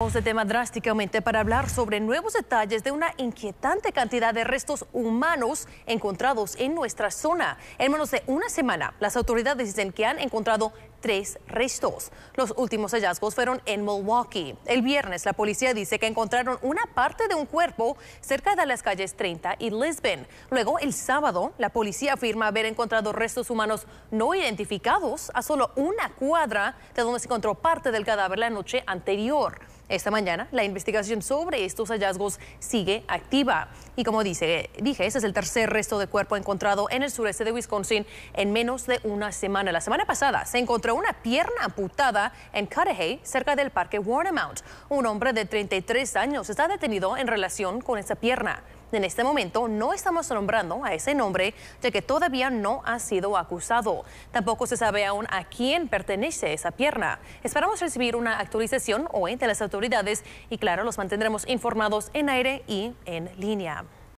de tema drásticamente para hablar sobre nuevos detalles de una inquietante cantidad de restos humanos encontrados en nuestra zona. En menos de una semana, las autoridades dicen que han encontrado tres restos. Los últimos hallazgos fueron en Milwaukee. El viernes la policía dice que encontraron una parte de un cuerpo cerca de las calles 30 y Lisbon. Luego el sábado la policía afirma haber encontrado restos humanos no identificados a solo una cuadra de donde se encontró parte del cadáver la noche anterior. Esta mañana la investigación sobre estos hallazgos sigue activa. Y como dice, dije, ese es el tercer resto de cuerpo encontrado en el sureste de Wisconsin en menos de una semana. La semana pasada se encontró una pierna amputada en Cudahy, cerca del parque Warnemount. Un hombre de 33 años está detenido en relación con esa pierna. En este momento no estamos nombrando a ese nombre, ya que todavía no ha sido acusado. Tampoco se sabe aún a quién pertenece esa pierna. Esperamos recibir una actualización hoy de las autoridades y claro, los mantendremos informados en aire y en línea.